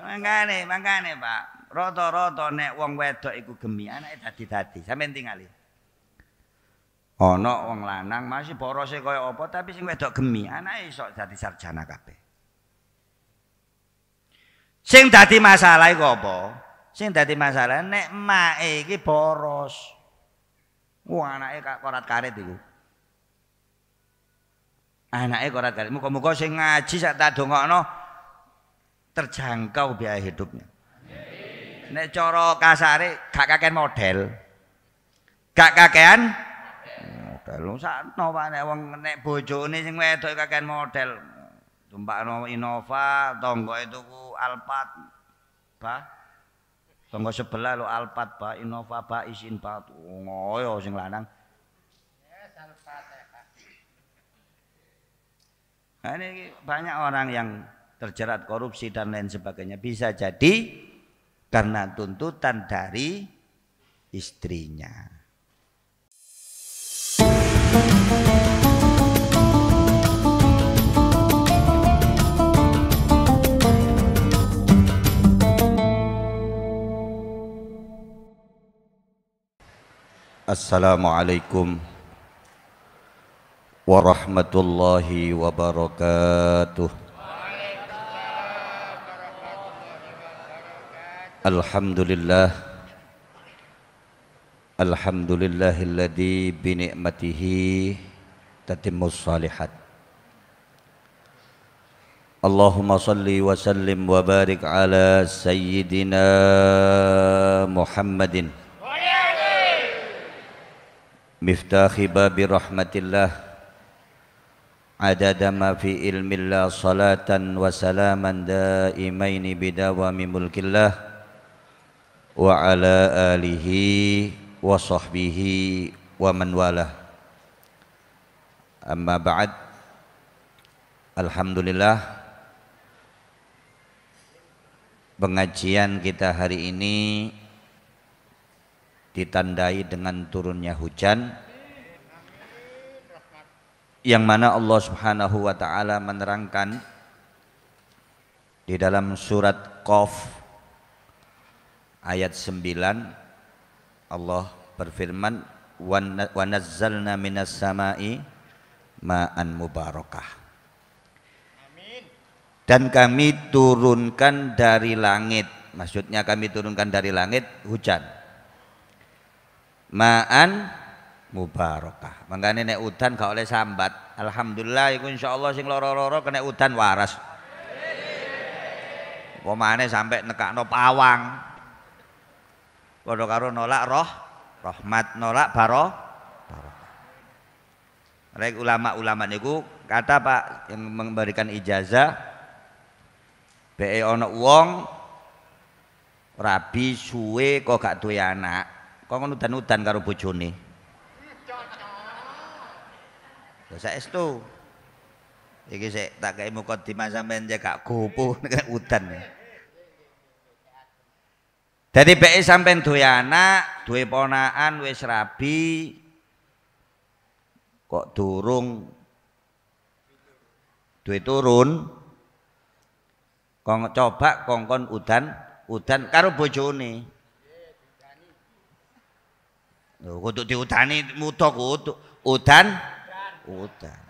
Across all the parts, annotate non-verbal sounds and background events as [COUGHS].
Mangane, mangane Pak. Roto-roto nek wong wedok iku gemi anake dadi-dadi. Sampeyan tingali. Ana wong lanang masih borose kaya apa tapi sing wedok gemi anake iso dadi sarjana kabeh. Sing dadi masalah iku apa? Sing dadi masalah nek emake iki boros. Wong anake korat karet iku. Anake korat karet. Muka-muka sing ngaji sak tak dongokno terjangkau biaya hidupnya. Nek coro kasare gak kakean model. Gak kakean model. Sakno Pak nek wong nek bojone sing wedok kakean model. Tumpakno Innova, tonggoke tuku Alphard. Pak. Tonggo sebelah lo Alphard, Pak, Innova, Pak, isin, Pak. Ngoyo sing lanang. Ya, nah, ini banyak orang yang terjerat korupsi dan lain sebagainya. Bisa jadi karena tuntutan dari istrinya. Assalamualaikum warahmatullahi wabarakatuh Alhamdulillah Alhamdulillahilladzi binikmatihi tatimmu salihat Allahumma salli wa sallim wa barik ala sayyidina Muhammadin مفتاح باب رحمة الله عدد ما في علم الله صلاة وسلاما wa ala alihi wa sahbihi wa man walah amma ba'd Alhamdulillah pengajian kita hari ini ditandai dengan turunnya hujan yang mana Allah Subhanahu wa taala menerangkan di dalam surat Qaf ayat 9 Allah berfirman wa nazzalna minas samai ma'an mubarakah dan kami turunkan dari langit maksudnya kami turunkan dari langit hujan ma'an mubarakah makanya nek udan gak oleh sambat alhamdulillah iku insyaallah sing loro-loro kena hutan waras Pemane sampai nekakno pawang Podo karo nolak roh rahmat, nolak baro barokah. Mereka ulama-ulama niku kata Pak yang memberikan ijazah be ono wong rabi suwe kok gak duwe anak. Kok ngudan-udan karo bojone. Lah saestu. Iki sik tak kei mukadimah sampean cekak gopo nek [LAUGHS] udan. Ya. Jadi PE sampai dua anak, dua ponaan, wes rabi kok durung dua turun kong coba kongkon udan udan karu bojone Lho kudu diudani mutok kudu udan udan.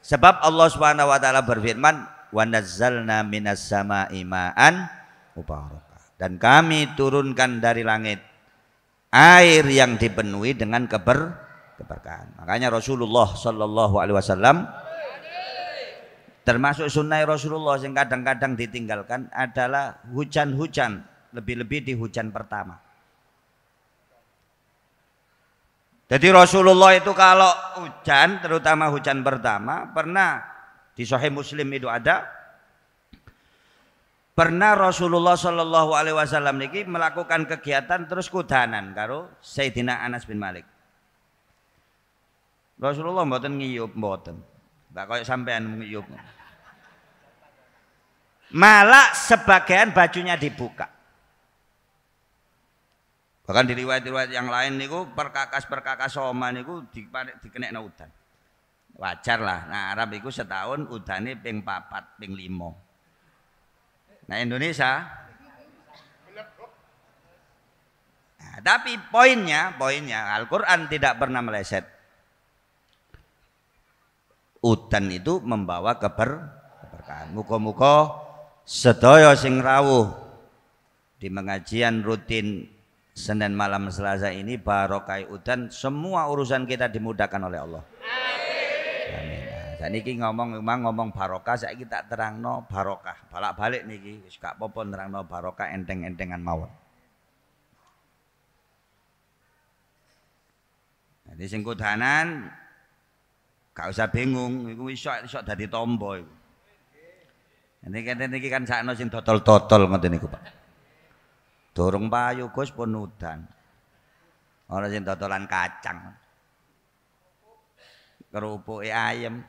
Sebab Allah Subhanahu berfirman wa nazzalna minas sama imaan, mubarak dan kami turunkan dari langit air yang dipenuhi dengan keber keberkahan. Makanya Rasulullah Shallallahu Alaihi Wasallam termasuk sunnah Rasulullah yang kadang-kadang ditinggalkan adalah hujan-hujan lebih-lebih di hujan pertama. Jadi Rasulullah itu kalau hujan, terutama hujan pertama, pernah di Sahih Muslim itu ada Pernah Rasulullah Shallallahu Alaihi Wasallam niki melakukan kegiatan terus kudanan karo Sayyidina Anas bin Malik. Rasulullah mboten ngiyup mboten. Tak koyo sampean ngiyup. Malah sebagian bajunya dibuka. Bahkan di riwayat-riwayat yang lain niku perkakas-perkakas soma niku dikenekna udan. Wajar lah. Nah Arab itu setahun udane ping papat, ping limo. Nah Indonesia. Nah, tapi poinnya, poinnya Al-Quran tidak pernah meleset. Utan itu membawa keber, keberkahan. Muko-muko sedoyo sing rawuh di pengajian rutin Senin malam Selasa ini barokai udan semua urusan kita dimudahkan oleh Allah. Amin. Saniki ngomong emang ngomong barokah saiki tak terangno barokah. Balak-balik niki suka gak apa-apa nerangno barokah enteng-entengan mawon. Jadi sing kudanan gak usah bingung, iku iso iso dadi tombo iku. kan kan niki kan sakno sing totol totol ngoten niku, Pak. Dorong bayu kos pun orang Ana sing dodolan kacang. kerupuk e ayam.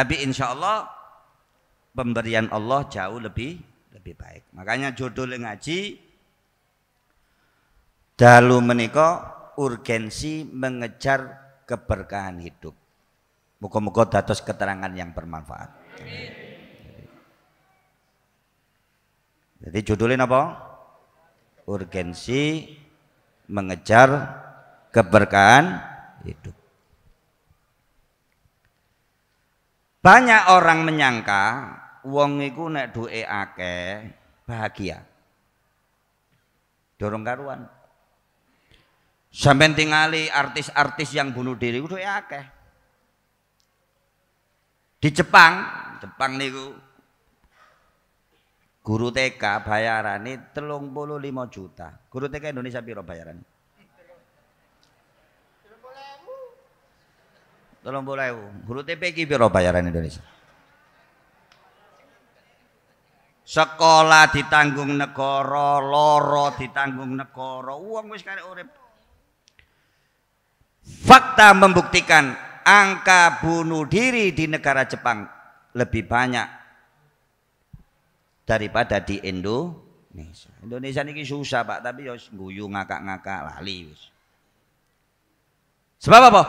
Tapi insya Allah pemberian Allah jauh lebih lebih baik. Makanya judul ngaji dalu meniko urgensi mengejar keberkahan hidup. Muka-muka datos keterangan yang bermanfaat. Jadi judulnya apa? Urgensi mengejar keberkahan hidup. Banyak orang menyangka wong iku nek duwe akeh bahagia. Dorong karuan. Sampai tingali artis-artis yang bunuh diri itu ya akeh. Di Jepang, Jepang niku guru TK bayaran ini telung puluh lima juta. Guru TK Indonesia biro bayaran? Tolong boleh Guru TPG piro bayaran Indonesia? Sekolah ditanggung negara, loro ditanggung negara, uang wis kare urip. Fakta membuktikan angka bunuh diri di negara Jepang lebih banyak daripada di Indonesia. Indonesia ini susah Pak, tapi ya guyu ngakak-ngakak lali Sebab apa?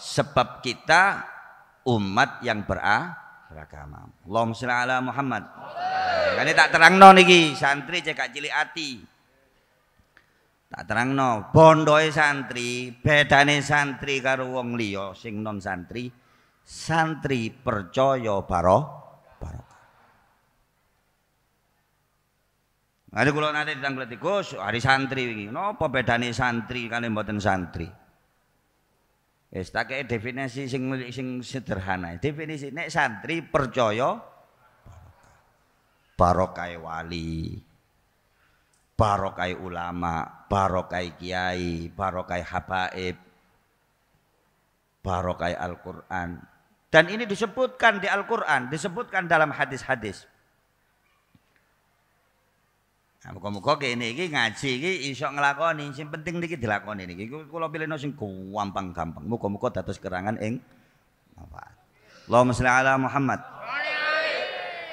sebab kita umat yang beragama. Allahumma sholli ala Muhammad. Kali tak terangno niki santri cekak cilik ati. Tak terangno bondoe santri, bedane santri karo wong liya sing non santri. Santri percaya baro barokah. Ada kula nate ditanggleti Gus, hari santri wingi. Napa bedane santri kali mboten santri? Wis tak definisi sing sing sederhana. Definisi nek santri percaya barokah wali, barokah ulama, barokah kiai, barokah habaib, barokah Al-Qur'an. Dan ini disebutkan di Al-Qur'an, disebutkan dalam hadis-hadis. Nah, muka muga kene iki ngaji iki iso nglakoni, sing penting niki dilakoni niki. Kula pilihno sing gampang-gampang. Muka-muka dados kerangan ing apa? Allahumma shalli ala Muhammad.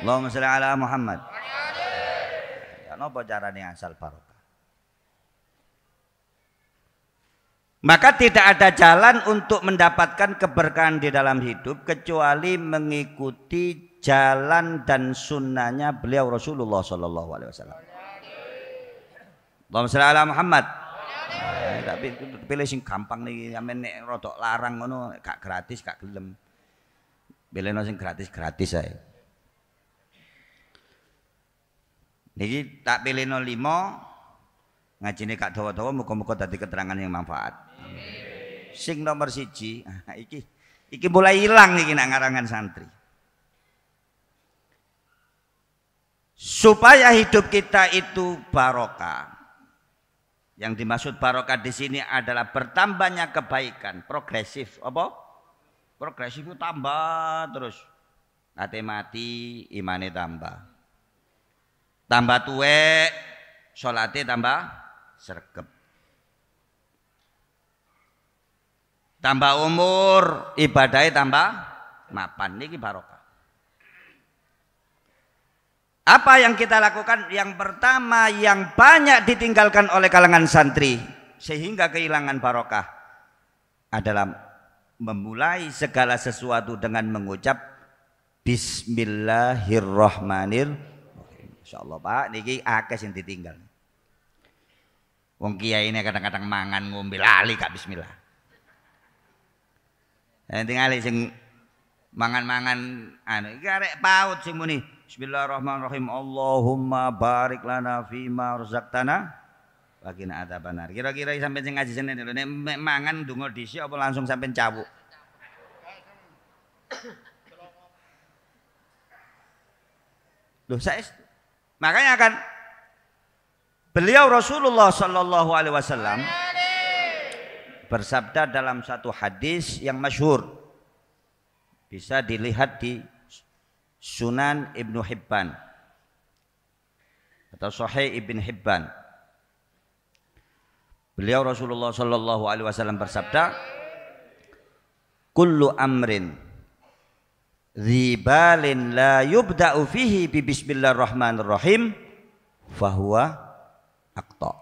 Allahumma shalli ala Muhammad. Ya napa carane asal barokah? Maka tidak ada jalan untuk mendapatkan keberkahan di dalam hidup kecuali mengikuti jalan dan sunnahnya beliau Rasulullah Shallallahu Alaihi Wasallam. Allahumma sholli ala Muhammad. Eh, tapi pilih sing gampang nih, sampean nek rotok larang ngono gak gratis gak gelem. Pilih no sing gratis gratis saya. Niki tak pilih no ngaji nih kak tua-tua, muka muka tadi keterangan yang manfaat. Amin. Sing nomor siji, ah, iki iki mulai hilang iki kena ngarangan santri. supaya hidup kita itu barokah yang dimaksud barokah di sini adalah bertambahnya kebaikan, progresif. Apa? Progresif itu tambah terus. Nanti mati, imannya tambah. Tambah tua, sholatnya tambah sergep. Tambah umur, ibadahnya tambah mapan ini barokah. Apa yang kita lakukan? Yang pertama yang banyak ditinggalkan oleh kalangan santri sehingga kehilangan barokah adalah memulai segala sesuatu dengan mengucap Bismillahirrahmanirrahim. Insyaallah Pak, niki akeh yang ditinggal. Wong kiai ini kadang-kadang mangan ngombe lali kak bismillah. Nanti ngalih sing mangan-mangan anu iki arek paut sing muni Bismillahirrahmanirrahim. Allahumma barik lana ma razaqtana wa qina adzabannar. Kira-kira sampai sing ngaji sini lho nek mangan donga dhisik apa langsung sampai cawuk? Loh saya makanya kan beliau Rasulullah sallallahu alaihi wasallam bersabda dalam satu hadis yang masyhur bisa dilihat di Sunan Ibnu Hibban atau Sahih Ibn Hibban. Beliau Rasulullah Shallallahu Alaihi Wasallam bersabda, "Kullu amrin zibalin la yubda'u fihi bi bismillahirrahmanirrahim fahuwa akta."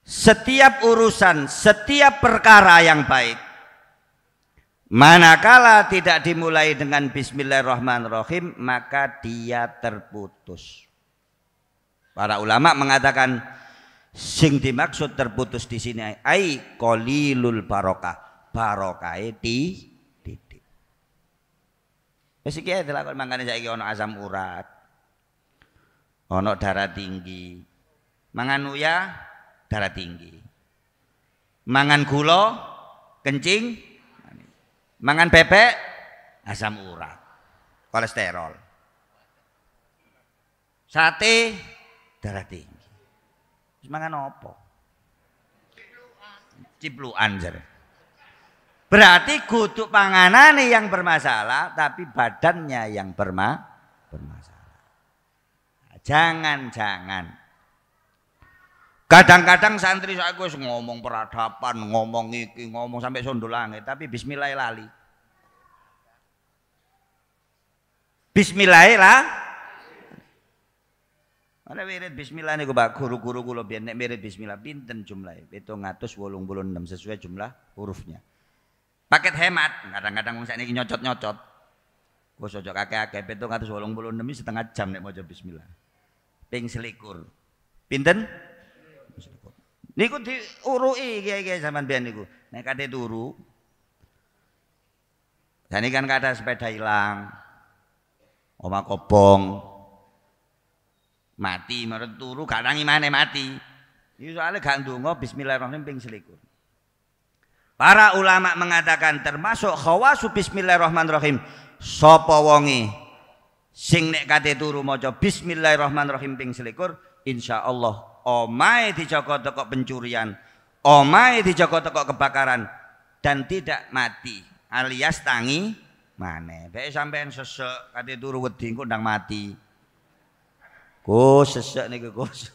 Setiap urusan, setiap perkara yang baik Manakala tidak dimulai dengan bismillahirrahmanirrahim, maka dia terputus. Para ulama mengatakan sing dimaksud terputus di sini ai kolilul barokah, barokah di titik. Wis iki telah mangkane saiki ana asam urat. Ana darah tinggi. Mangan uya darah tinggi. Mangan gula kencing Mangan bebek asam urat, kolesterol. Sate darah tinggi. Terus mangan opo Cipluan Berarti kutu panganan yang bermasalah tapi badannya yang berma bermasalah. Nah, jangan-jangan Kadang-kadang santri saya gue ngomong peradaban, ngomong iki, ngomong sampai sundul langit, tapi bismillah lali. Bismillah lah. Ada wirid bismillah niku Pak guru-guru kula lo nek wirid bismillah pinten jumlahe? 786 sesuai jumlah hurufnya. Paket hemat, kadang-kadang wong -kadang nyocot-nyocot. gua cocok kakek-kakek 786 setengah jam nek maca bismillah. Ping selikur. Pinten? Niku diurui kiai-kiai zaman biyen niku. Nek turu. Dan kan kata sepeda hilang. Oma kobong. Mati menurut turu Kadang nang imane mati. Iki soalnya gak bismillahirrahmanirrahim ping selikur. Para ulama mengatakan termasuk khawasu bismillahirrahmanirrahim Sopo wongi. sing nek kate turu maca bismillahirrahmanirrahim ping selikur insyaallah omai dijaga teko pencurian, omai dijaga teko kebakaran dan tidak mati alias tangi mana baik sampean sesek kata turu wedi engko ndang mati Gus sesek niku Gus [LAUGHS]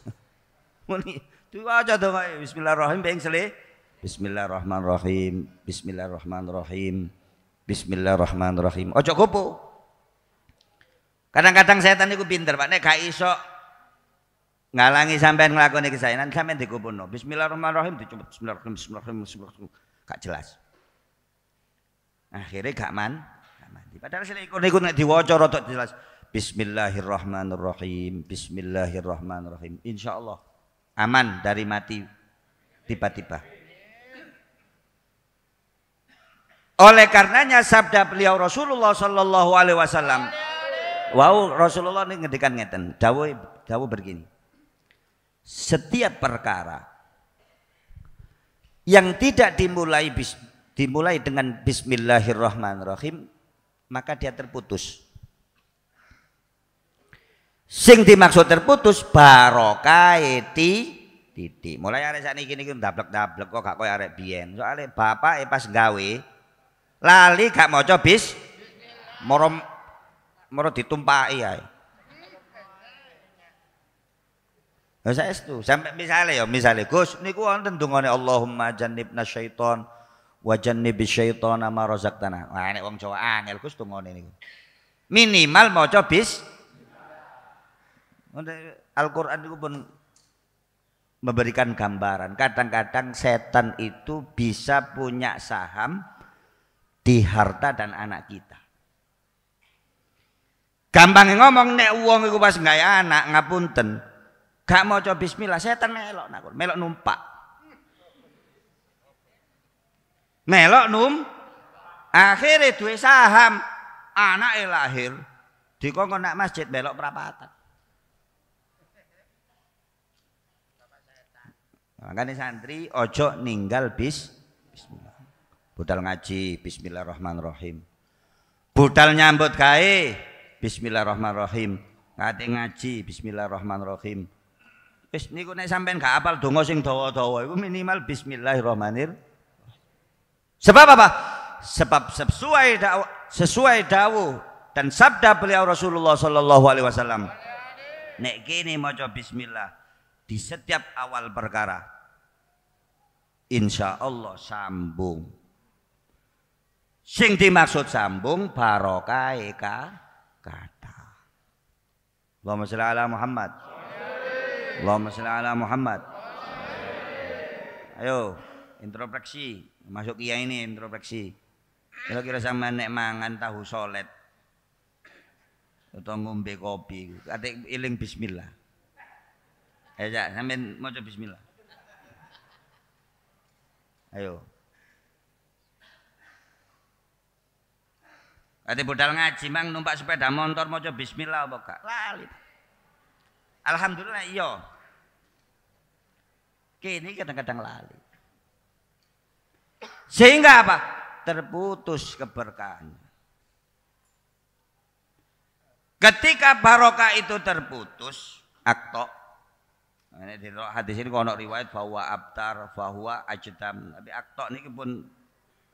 muni aja to kae bismillahirrahmanirrahim ping sele bismillahirrahmanirrahim bismillahirrahmanirrahim bismillahirrahmanirrahim ojo kupu. kadang-kadang setan niku pinter Pak nek gak iso ngalangi sampean nglakoni kesaenan sampean dikumpulno. Bismillahirrahmanirrahim dicoba bismillahirrahmanirrahim bismillahirrahmanirrahim, bismillahirrahmanirrahim. gak jelas. Akhirnya gak man, gak mandi. Padahal sing ikut ikut nggak diwaca atau jelas. Bismillahirrahmanirrahim, Bismillahirrahmanirrahim. Insya Allah aman dari mati tiba-tiba. Oleh karenanya sabda beliau Rasulullah Shallallahu Alaihi Wasallam. Wow Rasulullah ini ngedikan ngeten. Dawo dawo begini setiap perkara yang tidak dimulai dimulai dengan bismillahirrahmanirrahim maka dia terputus. Sing dimaksud terputus barokai ti titik. Mulai arek niki niku ndablek-ndablek kok gak koyo arek biyen. soalnya bapak pas gawe lali gak maca bis moro moro ditumpaki ae. Lah saya itu sampai misalnya ya misalnya Gus niku wonten dungane Allahumma jannibna syaiton wa jannibi syaiton ma razaqtana. Wah nek wong Jawa angel Gus dungane niku. Minimal maca bis Al-Qur'an itu pun memberikan gambaran. Kadang-kadang setan itu bisa punya saham di harta dan anak kita. gampang ngomong nek uang iku pas nggak anak ngapunten, Gak mau coba bismillah, setan melok nakon, melok numpak. Melok num akhirnya duwe saham anak lahir kongkong nak masjid melok perapatan. Makanya santri ojo ninggal bis bismillah. Budal ngaji bismillahirrahmanirrahim. Budal nyambut kai bismillahirrahmanirrahim. Ngati ngaji bismillahirrahmanirrahim Wis niku nek sampean gak apal donga sing dawa-dawa iku minimal bismillahirrahmanirrahim. Sebab apa? Sebab sesuai dawu, sesuai dawu dan sabda beliau Rasulullah sallallahu alaihi wasallam. Nek kene maca bismillah di setiap awal perkara. Insya Allah sambung. Sing dimaksud sambung barokah e kata. Allahumma sholli ala Muhammad. Allahumma sholli ala Muhammad. Ayo, introspeksi. Masuk kia ini introspeksi. Kalau kira sama nek mangan tahu solet atau ngombe kopi, atik iling bismillah. Ayo jak, mojo bismillah. Ayo. Ate budal ngaji mang numpak sepeda motor mojo bismillah apa Lali. Alhamdulillah iya. Kini kadang-kadang lali. Sehingga apa? Terputus keberkahan. Ketika barokah itu terputus, akto. Ini di hadis ini kono riwayat bahwa abtar, bahwa ajdam. Tapi akto ini pun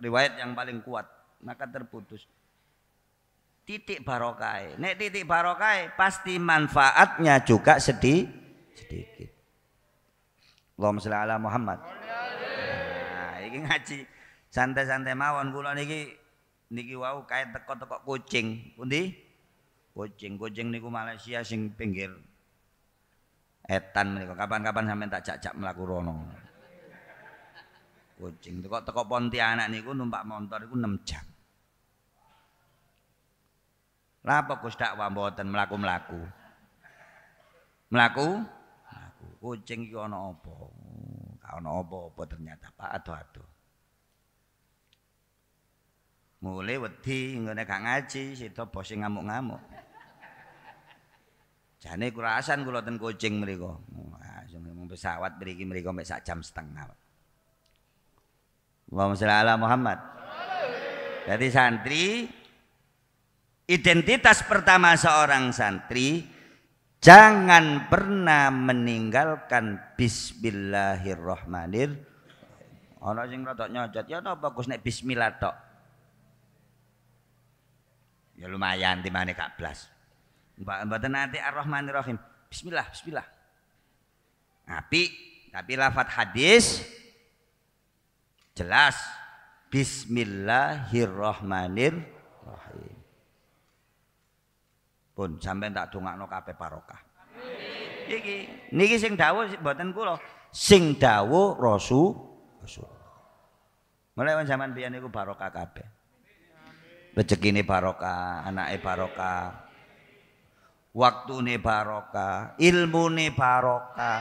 riwayat yang paling kuat. Maka terputus titik barokai. Nek titik barokai pasti manfaatnya juga sedih sedikit. Allahumma sholli ala Muhammad. Nah, iki ngaji santai-santai mawon kula niki niki wau kait teko-teko kucing. Pundi? Kucing, kucing niku Malaysia sing pinggir etan niku. Kapan-kapan sampean tak jajak mlaku rono. Kucing teko teko Pontianak niku numpak motor iku 6 jam. Lapa Gus dakwah mboten mlaku-mlaku. Mlaku? Mlaku. Kucing iki ana apa? Ka ana apa-apa ternyata Pak Ado-ado. Mulai wedi ngene gak ngaji, sida bos ngamuk-ngamuk. Jane kurasan kula ten kucing mriku. Wah, pesawat mriki mriku mek sak jam setengah. Allahumma shalli ala Muhammad. Jadi santri Identitas pertama seorang santri jangan pernah meninggalkan bismillahirrahmanirrahim. Ana sing rada nyocot ya napa Gus nek bismillah tok. Ya lumayan timane gak blas. Mbak mboten nanti ar Bismillah, bismillah. Api, tapi lafat hadis jelas Bismillahirrahmanirrahim. Pun sampai tak dongakno kabeh barokah. Iki niki sing dawo buatan loh. sing rosu. rosu Rasul. Mulai wong zaman kape. niku barokah parokah anak barokah, Waktu barokah. parokah ilmu nih parokah.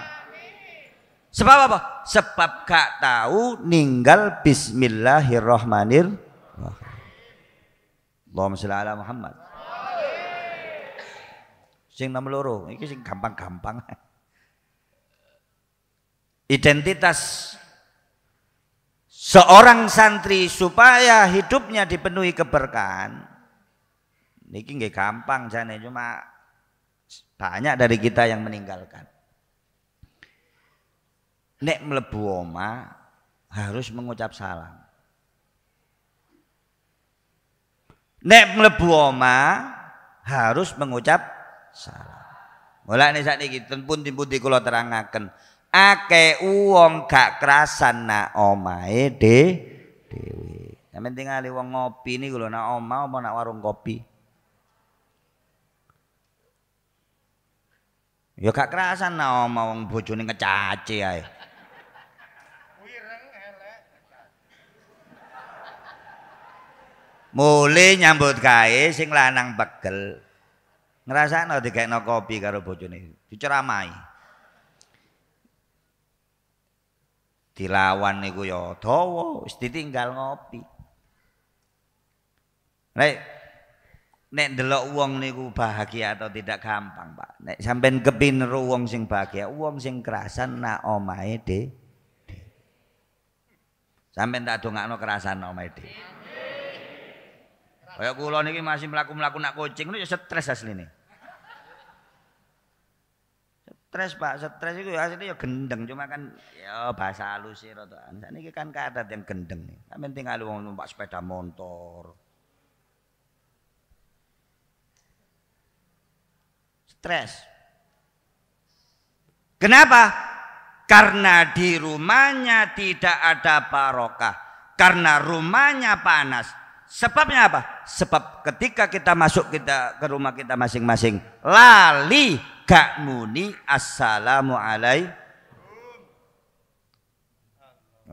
Sebab apa? Sebab gak tahu ninggal bismillahirrahmanirrahim. Allahumma sholli ala Muhammad. Sing nomor loro, iki sing gampang-gampang. Identitas seorang santri supaya hidupnya dipenuhi keberkahan. Niki nggak gampang jane cuma banyak dari kita yang meninggalkan. Nek mlebu oma harus mengucap salam. Nek mlebu oma harus mengucap salam. Mulane sakniki pundi-pundi kula terangaken, akeh uang gak kerasan nak omae de dewi Sampe tingali wong ngopi niku kulo nak omah mau nak warung kopi. Ya gak kerasan nak omah wong nih ngecaci ay Mulai nyambut gawe sing lanang begel ngrasakno dikekno kopi karo bojone diceramai dilawan niku ya dawa wis ditinggal ngopi nek nek ndelok wong niku bahagia atau tidak gampang Pak nek sampean kepin wong sing bahagia wong sing kerasan nak omahe de sampean tak dongakno kerasan omahe de Amin Kaya kula niki masih mlaku-mlaku nak kucing niku ya stres asline. Stres Pak, stres itu ya asline ya gendeng cuma kan ya bahasa halus sih rotokan. Sakniki kan kadat yang gendeng. Kan penting tinggal wong numpak sepeda motor. Stres. Kenapa? Karena di rumahnya tidak ada barokah. Karena rumahnya panas Sebabnya apa? Sebab ketika kita masuk kita ke rumah kita masing-masing, lali gak muni assalamu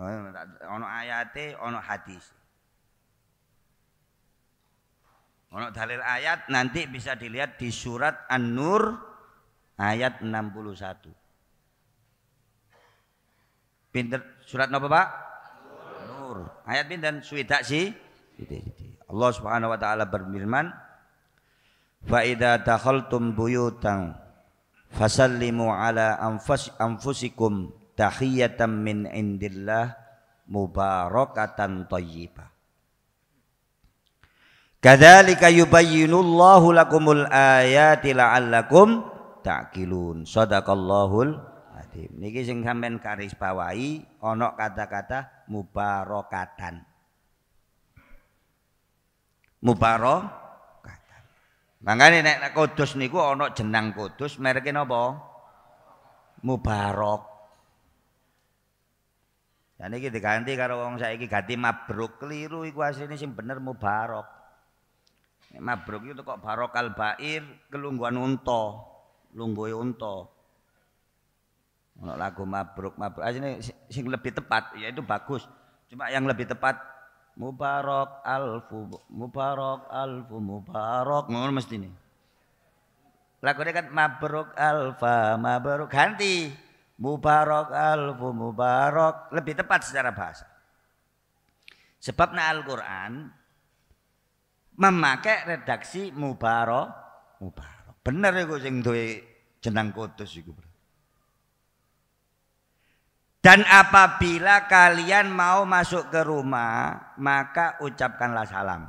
oh, Ono ayate, ono hadis. Ono dalil ayat nanti bisa dilihat di surat An-Nur ayat 61. Pinter surat apa, Pak? Nur. Ayat pinter suwidak sih? Allah Subhanahu wa taala berfirman Fa idza dakhaltum buyutan fasallimu ala anfus anfusikum tahiyatan min indillah mubarakatan thayyibah Kadzalika yubayyinullahu lakumul ayati la'allakum ta'qilun. Shadaqallahul adzim. Niki sing sampean garis bawahi ana kata-kata mubarakatan mubarokatan. naik nek kudus niku ono jenang kudus mereke napa? Mubarok. Dan iki diganti karo wong saiki ganti mabruk keliru iku asline sing bener mubarok. mabruk itu kok barokal bair kelungguhan unta, lungguhe unta. Ono lagu mabruk mabruk. Asline sing lebih tepat yaitu bagus. Cuma yang lebih tepat mubarak alfu mubarak alfu mubarak ngono mesti ini lagunya kan mabruk alfa mabruk ganti mubarak alfu mubarak lebih tepat secara bahasa Sebab Al-Qur'an memakai redaksi mubarak mubarak bener gue sing duwe jenang kudus iku dan apabila kalian mau masuk ke rumah, maka ucapkanlah salam.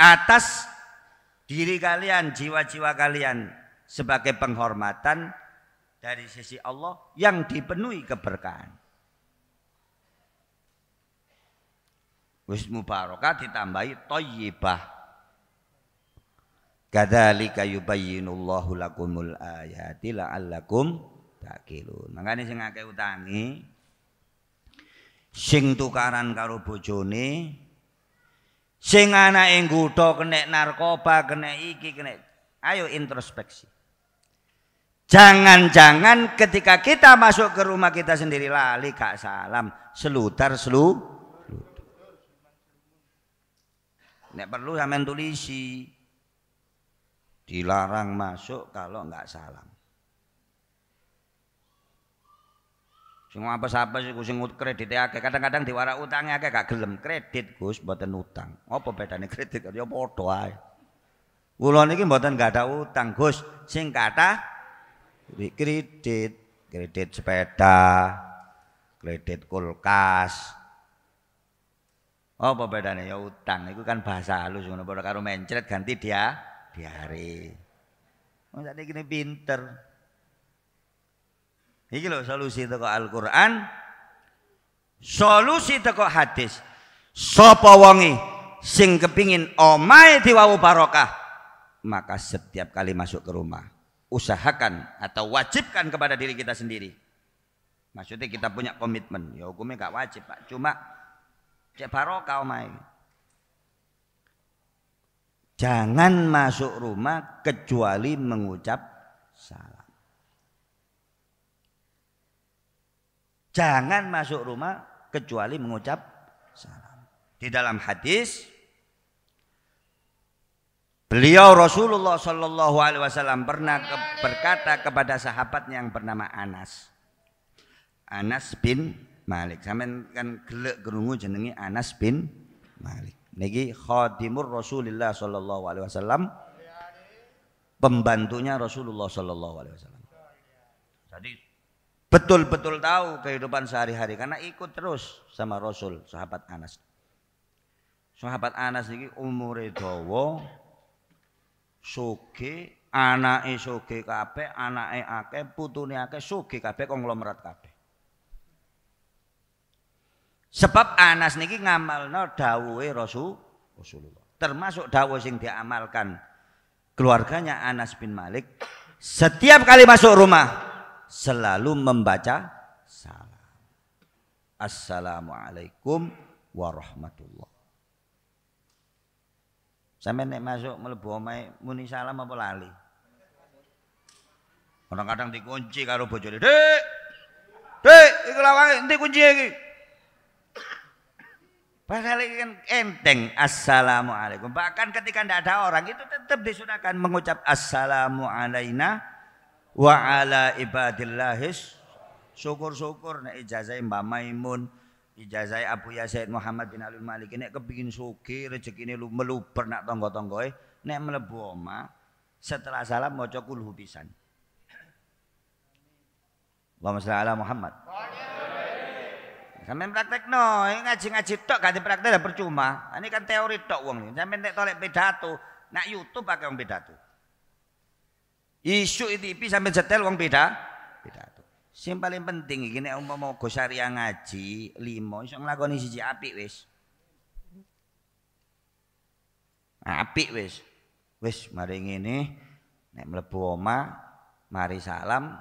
Atas diri kalian, jiwa-jiwa kalian sebagai penghormatan dari sisi Allah yang dipenuhi keberkahan. Wis mubarakah ditambahi toyibah. Kadzalika yubayyinullahu lakumul ayati la'allakum takilun. Makane sing akeh utangi sing tukaran karo bojone sing anake ngutho kena narkoba, kena iki, kena ayo introspeksi. Jangan-jangan ketika kita masuk ke rumah kita sendiri lali kak salam selutar selu. Nek perlu sampean tulisi. Dilarang masuk kalau nggak salam. Sing apa-apa sih sing ya akeh, kadang-kadang diwara utangnya akeh gak gelem kredit Gus mboten utang. Apa nih kredit ya padha ae. Kula niki mboten gak ada utang Gus, sing kata kredit, kredit sepeda, kredit kulkas. Apa bedanya ya utang itu kan bahasa halus ngono karo mencret ganti dia diare. Wong oh, sakniki pinter. Ini loh solusi teko Al-Qur'an. Solusi teko hadis. Sopo wongi sing kepingin omai diwawu barokah, maka setiap kali masuk ke rumah usahakan atau wajibkan kepada diri kita sendiri. Maksudnya kita punya komitmen. Ya hukumnya gak wajib, Pak. Cuma cek barokah omai, Jangan masuk rumah kecuali mengucap salam. Jangan masuk rumah kecuali mengucap salam. Di dalam hadis beliau Rasulullah Shallallahu Alaihi Wasallam pernah ke, berkata kepada sahabat yang bernama Anas. Anas bin Malik. Sampeyan kan gelek gerungu jenengi Anas bin Malik. Niki khadimur Rasulullah Shallallahu Alaihi Wasallam pembantunya Rasulullah Shallallahu Alaihi Wasallam. Jadi betul-betul tahu kehidupan sehari-hari karena ikut terus sama Rasul sahabat Anas. Sahabat Anas ini umure dawa soge anake soge kabeh anake akeh putune akeh soge kabeh konglomerat kabeh. Sebab Anas niki ngamalno dawuhe Rasul Rasulullah. Termasuk dawuh sing diamalkan keluarganya Anas bin Malik setiap kali masuk rumah selalu membaca salam. Assalamualaikum warahmatullah. Sampai nek masuk melebu omai muni salam apa lali? Orang kadang dikunci karo bojone, dek, dek, iku lawan, nanti kunci lagi. Pasal ini kan enteng Assalamualaikum Bahkan ketika tidak ada orang itu tetap disunahkan mengucap Assalamualaikum wa ala ibadillahis syukur-syukur nek ijazah Mbah Maimun ijazah Abu Ya Muhammad bin Alul Malik nek kepingin suki rezekine lu meluber nak tangga-tanggae nek mlebu omah setelah salam maca kulhu hubisan Allahumma ala Muhammad Sampai praktek no, eh, ngaji-ngaji tok ganti praktek dah percuma. Ini kan teori tok wong ini. Sampai nek tolek pidato, nak YouTube pakai wong pidato. Isu ipi sampai setel uang beda. Beda tuh. Sing paling penting iki nek umpama go syariah ngaji 5 iso nglakoni siji api wes. Api wes, wes. mari ngene nek mlebu oma mari salam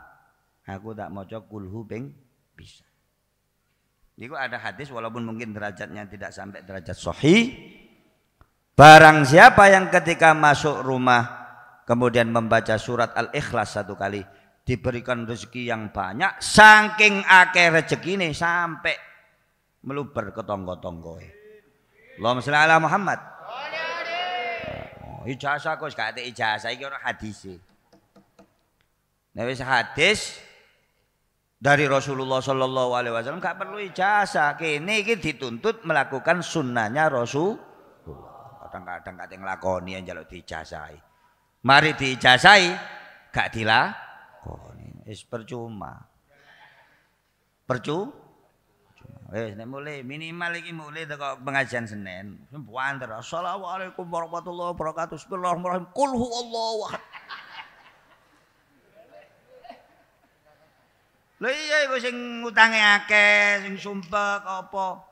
aku tak maca kulhu ping bisa. Niku ada hadis walaupun mungkin derajatnya tidak sampai derajat sohi Barang siapa yang ketika masuk rumah kemudian membaca surat Al-Ikhlas satu kali diberikan rezeki yang banyak saking akhir rezeki ini sampai meluber ke tonggo tonggo Allahumma salli ala Muhammad. Oh, ijazah kok gak ada ijazah ini orang hadis. E. ini hadis dari Rasulullah Shallallahu Alaihi Wasallam gak perlu ijazah kini ini dituntut melakukan sunnahnya Rasul kadang-kadang kadang lakoni yang jaluk dijazahi mari diijazai gak dilakoni wis percuma percuma Wis nek mulai minimal iki mulai teko pengajian Senin. Buanter. Assalamualaikum warahmatullahi wabarakatuh. Bismillahirrahmanirrahim. Qul huwallahu ahad. Lha iya iku sing utange akeh, sing sumpek apa.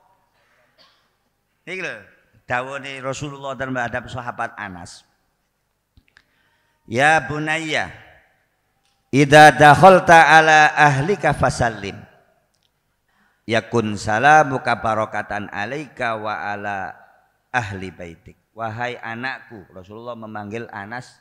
Iki lho, dawuhe Rasulullah terhadap sahabat Anas. Ya bunayya Ida dakhalta ala ahlika fasallim Yakun salamuka barokatan alaika wa ala ahli baitik Wahai anakku Rasulullah memanggil Anas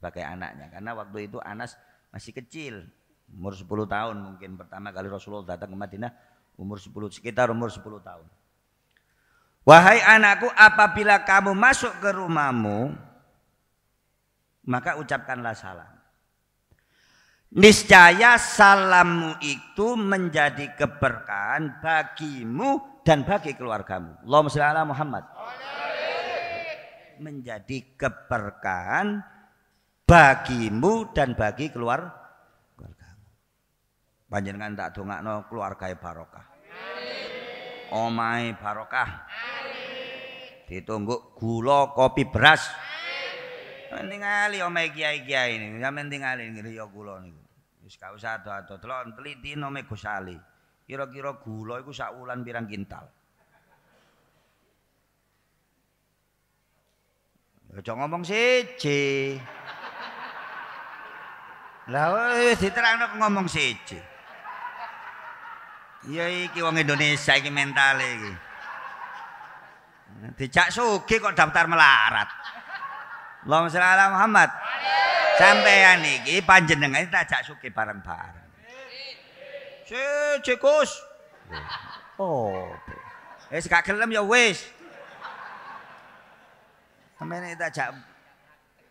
sebagai anaknya Karena waktu itu Anas masih kecil Umur 10 tahun mungkin pertama kali Rasulullah datang ke Madinah Umur 10 sekitar umur 10 tahun Wahai anakku apabila kamu masuk ke rumahmu maka ucapkanlah salam. Niscaya salammu itu menjadi keberkahan bagimu dan bagi keluargamu. Allahumma sholli ala Muhammad. Menjadi keberkahan bagimu dan bagi keluar keluargamu. Panjenengan tak dongakno keluarga barokah. Omai barokah. Ditunggu gula kopi beras. Amin. Mendingali om kiai ini, ya mendingali ngiri yo gulo nih. Wis kau satu atau telon teliti nome kusali. Kira kira gulo itu saulan pirang kintal. Jangan ngomong siji. Lah wis diterangno ngomong siji. Iya iki wong Indonesia iki mentale iki. Dijak sugih kok daftar melarat. Allahumma sholli ala Muhammad. Sampeyan iki panjenengane tak ajak suki bareng-bareng. Si, Cekus. Oh. Wis gak gelem ya wis. Sampeyan iki tak ajak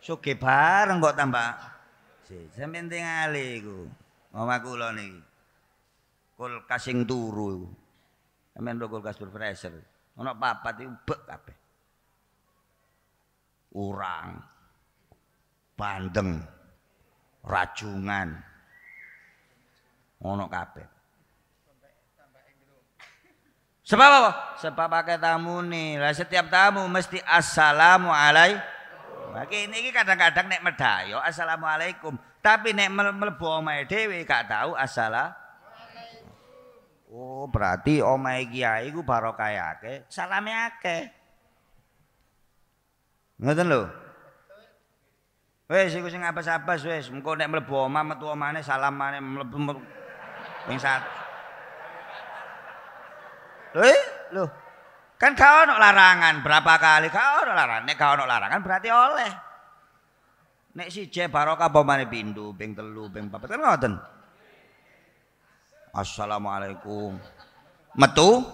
suki bareng kok tambah. Si, sampeyan tingali iku. Mama kula niki. Kul kasing turu iku. Sampeyan kul kasur fresher. Ono papat iku bek kabeh. urang bandeng racungan, ngono kabeh sebab apa sebab pakai tamu lah setiap tamu mesti assalamualaikum Oke, ini, kadang-kadang nek medayo assalamualaikum tapi nek melebu omah dewi gak tahu assalamualaikum oh berarti omah kiai ku barokah ya ke salamnya Ngoten lho. Wis iku sing apes-apes wis, engko nek mlebu omah metu omahne salamane mlebu ping sat. Lho, eh, lho. Kan gak ono larangan berapa kali, gak ono larangan. Nek gak ono larangan berarti oleh. Nek siji barokah pomane pindho, ping telu, ping papat kan ngoten. Assalamualaikum. Metu.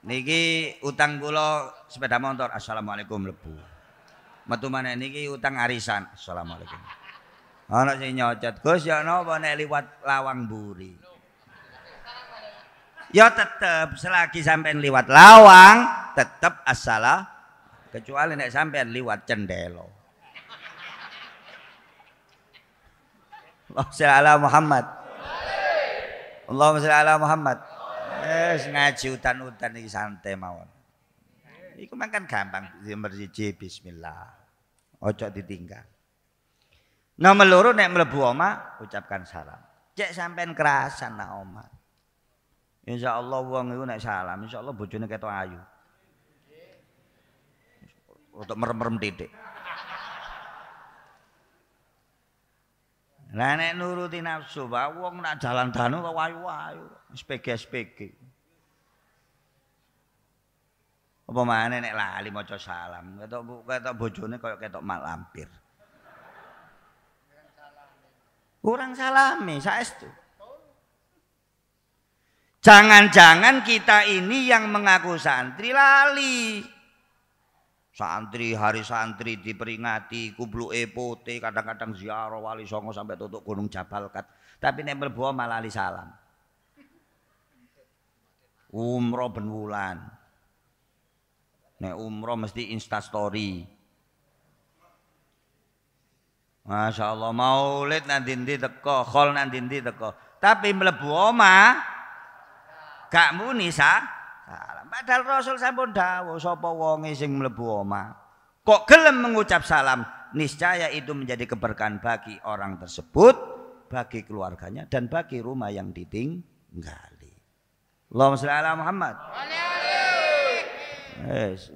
Niki utang kula sepeda motor. Assalamualaikum lebu. Metu mana niki utang arisan. Assalamualaikum. Anak sing nyocot, Gus ya napa nek liwat lawang buri. Ya tetep selagi sampean liwat lawang tetep assala kecuali nek sampean liwat cendelo. Allahumma shalli ala Muhammad. Allahumma shalli ala Muhammad. Wes ngaji utan-utan iki santai mawon. Iku makan gampang nomor siji bismillah. Ojo ditinggal. Nomor nah, loro nek mlebu oma ucapkan salam. Cek sampean kerasan nak Insya Allah wong itu nek salam Insya Allah bojone ketok ayu. Untuk merem-merem titik. Lah nek nuruti nafsu wae wong nak jalan danu kok wayu-wayu, wis pg Apa mana nek lali maca salam, ketok ketok bojone kaya ketok mak lampir. Kurang salami saestu. Jangan-jangan kita ini yang mengaku santri lali. Santri hari santri diperingati kublu putih kadang-kadang ziarah wali songo sampai tutup gunung Jabal Kat. Tapi nempel buah malah li salam. Umroh ben wulan. umroh mesti insta story. Masya Allah maulid nanti nanti teko, khol nanti nanti teko. Tapi mlebu oma gak muni Padahal Rasul sampun dawuh sapa wonge sing mlebu omah kok gelem mengucap salam, niscaya itu menjadi keberkahan bagi orang tersebut, bagi keluarganya dan bagi rumah yang ditinggali. Allahumma sholli ala Muhammad. Yes.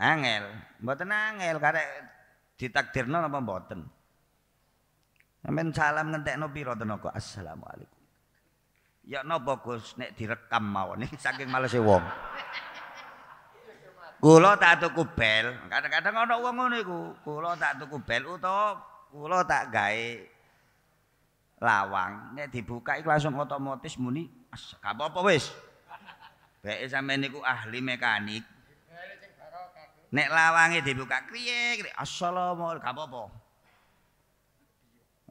Angel, mboten angel karek ditakdirno apa mboten. Amin salam ngentekno pira tenaga? Assalamualaikum. Ya napa Gus nek direkam mawon saking malese wong. Kula tak tuku bel, kadang-kadang ana wong ngono iku, kula tak tuku bel utawa kula tak gawe lawang, nek dibuka iku langsung otomatis muni, gak apa-apa wis. Beke sampean niku ahli mekanik. Nek lawange dibuka kriye, assalamualaikum, gak apa-apa.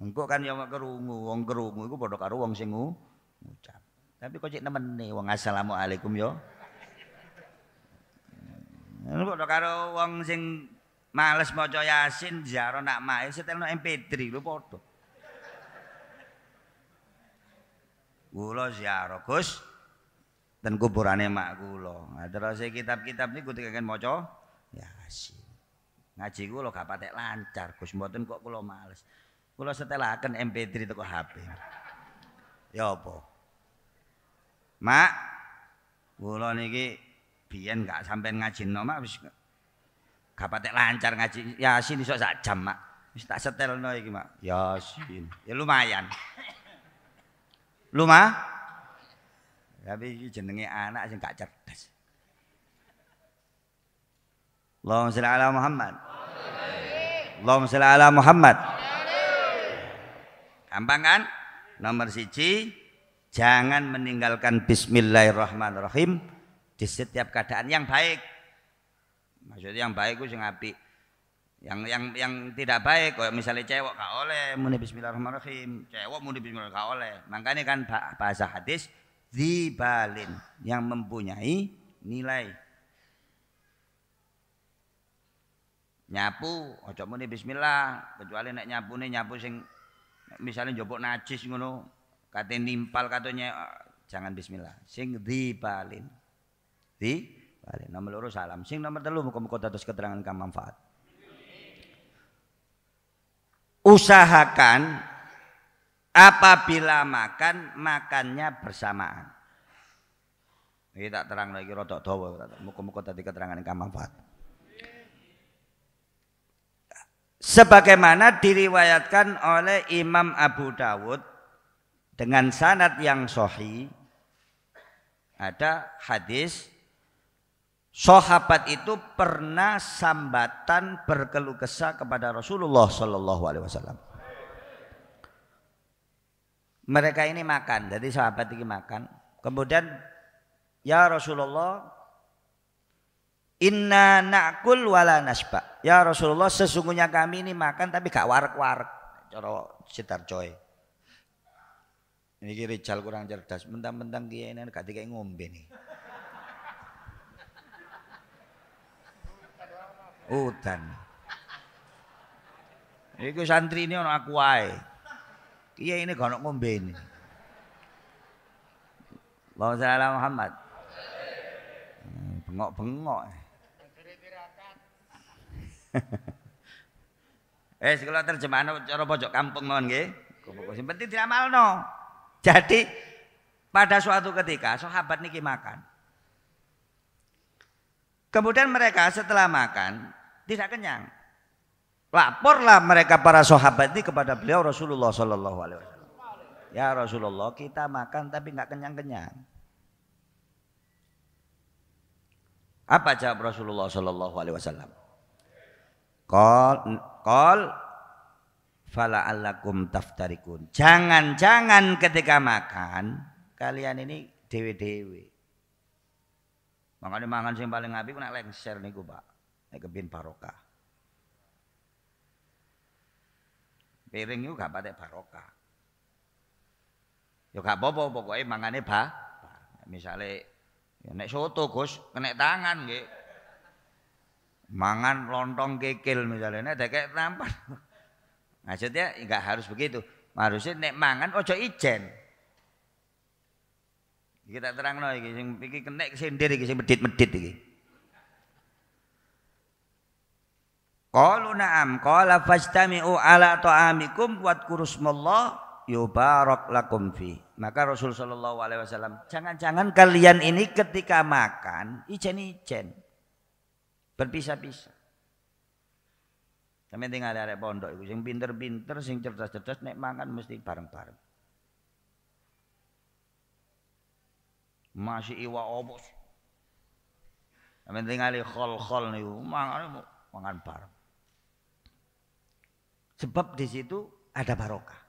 Engko kan ya krungu, wong krungu iku padha karo wong sing ngono. ngucap. Tapi kok cek nih wong assalamualaikum yo. Ngono hmm. padha karo wong sing males maca Yasin jaro nak mae setelno MP3 lu padha. Kula ziaro Gus dan kuburane mak kula. Nah, terus e kitab-kitab niku dikengken maca Yasin. Ngaji kula gak patek lancar Gus mboten kok kula males. Kula setelaken MP3 teko HP. Ya apa? Mak, kula niki biyen gak sampean no, mak wis gak lancar ngaji Yasin iso sak jam mak. Wis tak setelno iki mak. Yasin. Ya lumayan. Luma? Tapi ya, jenenge anak sing gak cerdas. Allahumma sholli ala Muhammad. Allahumma sholli ala Muhammad. Gampang kan? Nomor siji Jangan meninggalkan bismillahirrahmanirrahim di setiap keadaan yang baik. Maksudnya yang baik itu yang api Yang yang yang tidak baik kalau misalnya cewek gak oleh muni bismillahirrahmanirrahim, cewek muni bismillahirrahmanirrahim gak oleh. Makanya kan bahasa hadis zibalin yang mempunyai nilai. Nyapu ojo muni bismillah, kecuali nek nyapune nyapu sing misalnya jopok najis ngono, kata nimpal katanya jangan bismillah sing di balin di balin nomor loro salam sing nomor telu muka-muka terus keterangan kamu manfaat usahakan apabila makan makannya bersamaan ini tak terang lagi rotok dawa muka-muka tadi keterangan kamu manfaat sebagaimana diriwayatkan oleh Imam Abu Dawud dengan sanad yang sohi, ada hadis sahabat itu pernah sambatan berkeluh kesah kepada Rasulullah Shallallahu alaihi wasallam. Mereka ini makan, jadi sahabat ini makan. Kemudian ya Rasulullah inna na'kul wala nasba. Ya Rasulullah sesungguhnya kami ini makan tapi gak warak-warak. coro sitar coy. Ini kiri cal kurang cerdas, mentang-mentang kiai ini kan gak tiga ngombe nih. Udan. Ini santri ini orang aku wae. Kiai ini gak ngombe ini. Allahumma sholli Muhammad. Eh, bengok-bengok. [LAUGHS] eh, sekolah terjemahan cara pojok kampung mohon nggih. Kumpul tidak penting no. Jadi pada suatu ketika sahabat niki makan. Kemudian mereka setelah makan tidak kenyang. Laporlah mereka para sahabat ini kepada beliau Rasulullah Shallallahu Alaihi Wasallam. Ya Rasulullah kita makan tapi nggak kenyang kenyang. Apa jawab Rasulullah Shallallahu Alaihi Wasallam? Kol, kol fala alakum taftarikun. Jangan-jangan ketika makan kalian ini dewe-dewe. Makanya mangan sing paling apik nek lengser gue Pak. Nek kebin barokah. Piring juga pada paroka. barokah. Ya gak bobo apa pokoknya mangane ba. Misalnya, nek soto Gus kena tangan gitu, Mangan lontong kekil misalnya nek kayak nampar. Maksudnya nggak harus begitu. Harusnya nek mangan ojo ijen. Kita terang no, iki sing iki kenek sendiri iki sing medit-medit iki. Qalu na'am qala fastami'u ala ta'amikum wadkurusmallah yubarak lakum fi. Maka Rasul sallallahu alaihi wasallam, jangan-jangan kalian ini ketika makan ijen-ijen. Berpisah-pisah. Sampe tinggal arek pondok itu, sing pinter-pinter, sing cerdas-cerdas nek mangan mesti bareng-bareng. Masih iwa obos. Sampe tinggal ali khol-khol itu, mangan mangan bareng. Sebab di situ ada barokah.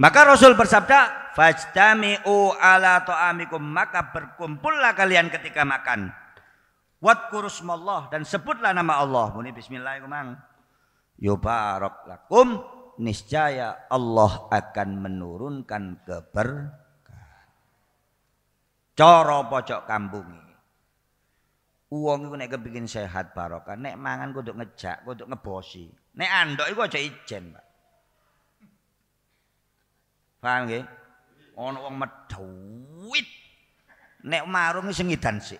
Maka Rasul bersabda, "Fajtami'u ala ta'amikum." Maka berkumpullah kalian ketika makan. Wadkurusmallah dan sebutlah nama Allah. Muni bismillahirrahman. Yubarak lakum niscaya Allah akan menurunkan keberkahan. Coro pojok kampung Uang itu nek kepingin sehat barokah, nek mangan kudu ngejak, kudu ngebosi. Nek andok iku aja ijen, Pak. Paham nggih? Ono wong meduwit. Nek marung sing ngidan sih.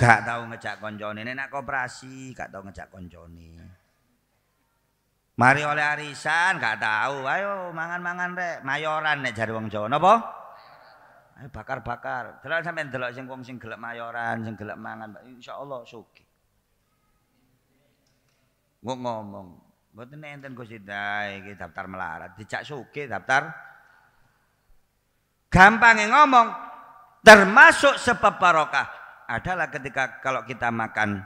Gak tau ngejak koncone, nek koperasi gak tau ngejak koncone. Mari oleh arisan gak tahu. Ayo mangan-mangan rek, mayoran nek cari wong jono boh Ayo bakar-bakar. terus sampai delok sing wong sing gelek mayoran, sing gelek mangan, insyaallah sugih. Gue ngomong, mboten enten gue sidai, gue daftar melarat, dijak suki daftar gampangnya ngomong termasuk sebab barokah adalah ketika kalau kita makan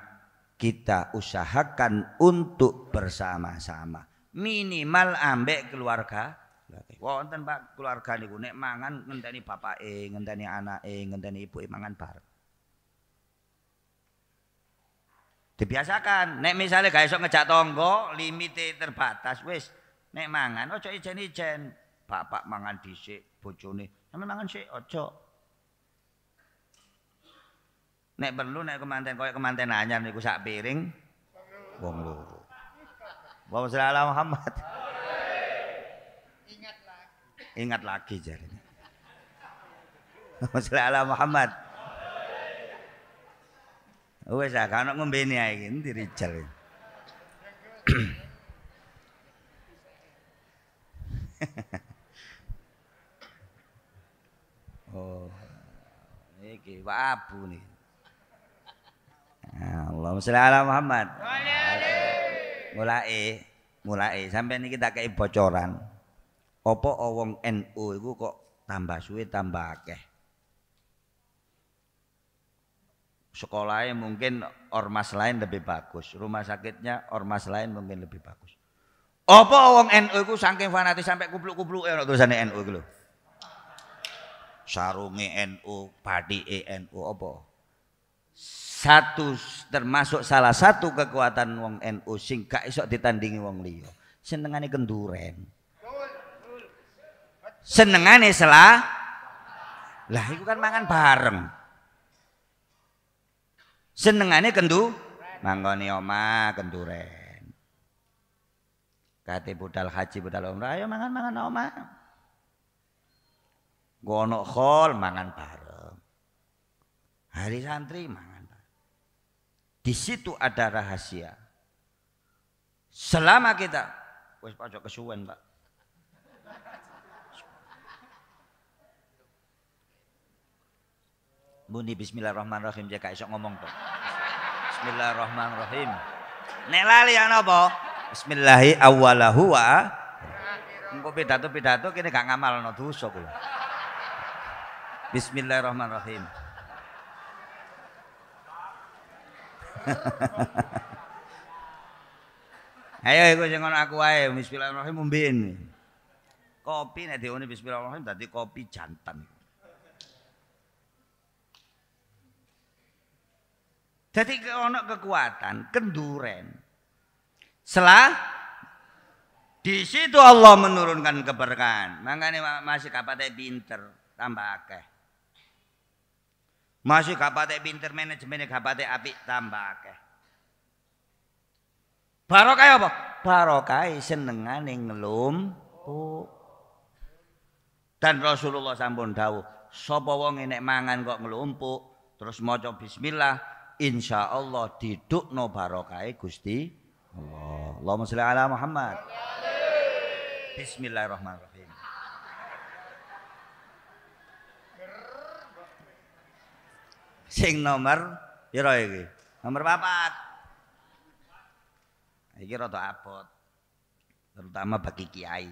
kita usahakan untuk bersama-sama minimal ambek keluarga wonten Pak keluarga niku nek mangan ngenteni bapake ngenteni e ngenteni ibuke mangan bareng dibiasakan nek misalnya gak esok ngejak tonggo limite terbatas wis nek mangan Oh coy ijen-ijen bapak mangan dhisik bojone sampe mangan sik ojo Nek perlu nek kemanten koyo kemanten anyar niku sak piring wong loro. Wa sallallahu Muhammad. Ingat lagi. Ingat lagi jarine. Wa sallallahu Muhammad. Wes ah kan ngombene ae iki dirijal. [COUGHS] oh. kayak abu nih. Allahumma sholli ala Muhammad. Mulai mulai sampai ini kita kayak bocoran. Oppo owong NU itu kok tambah suwe tambah akeh. Sekolahnya mungkin ormas lain lebih bagus, rumah sakitnya ormas lain mungkin lebih bagus. Oppo owong NU itu saking fanatis sampai kupluk ya untuk sana NU itu loh. NU, padi NU oppo satu termasuk salah satu kekuatan wong NU sing gak iso ditandingi wong liya. Senengane kenduren. Senengane selah. Lah iku kan mangan bareng. Senengane kendu mangoni oma kenduren. Kate budal haji budal umrah ayo mangan-mangan oma Gono khol mangan bareng. Hari santri mangan di situ ada rahasia. Selama kita wes pojok kesuwen, Pak. Buni bismillahirrahmanirrahim jek iso ngomong to. Bismillahirrahmanirrahim. Nek lali ana apa? Bismillahi awwalahu wa engko pidato-pidato kene gak ngamalno dosa kuwi. Bismillahirrahmanirrahim. [LAUGHS] Ayo ikut jangan ngono aku wae bismillahirrahmanirrahim mumbin. Kopi nek diuni bismillahirrahmanirrahim dadi kopi jantan. Jadi ono kekuatan, kenduren. Selah di situ Allah menurunkan keberkahan. Makanya masih kapate pinter, tambah akeh. Masih gak patek pinter manajemennya gak patek tambah akeh. Barokah ya apa? Barokah ya senengane ngelum. Oh. Dan Rasulullah sampun dawuh, sapa wong enek mangan kok ngelumpuk terus maca bismillah, insyaallah no barokai e, Gusti Allah. Allahumma sholli ala Muhammad. Bismillahirrahmanirrahim. sing nomor piro iki? Nomor 4. Iki rada abot. Terutama bagi kiai.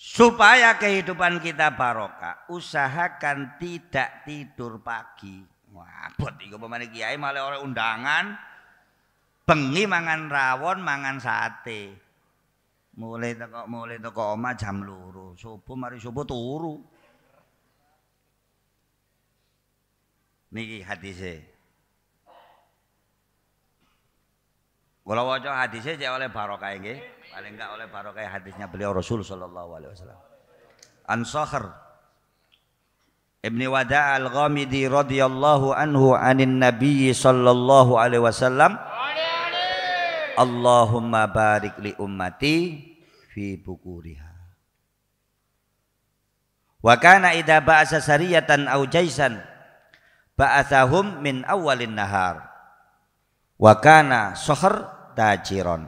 Supaya kehidupan kita barokah, usahakan tidak tidur pagi. Wah, abot iki pemane kiai malah oleh undangan bengi mangan rawon, mangan sate. Mulai teko mulai teko oma jam luru, subuh mari subuh turu. Niki hadise. Kula waca hadise cek oleh barokah nggih. Paling enggak oleh barokah hadisnya beliau Rasul sallallahu alaihi wasallam. An Sakhr Ibni Wada' al-Ghamidi radhiyallahu anhu anin Nabi sallallahu alaihi wasallam. Allahumma barik li ummati fi bukuriha. Wa kana idza ba'asa sariyatan au jaisan ba'athahum min awalin nahar wa kana sohr tajiron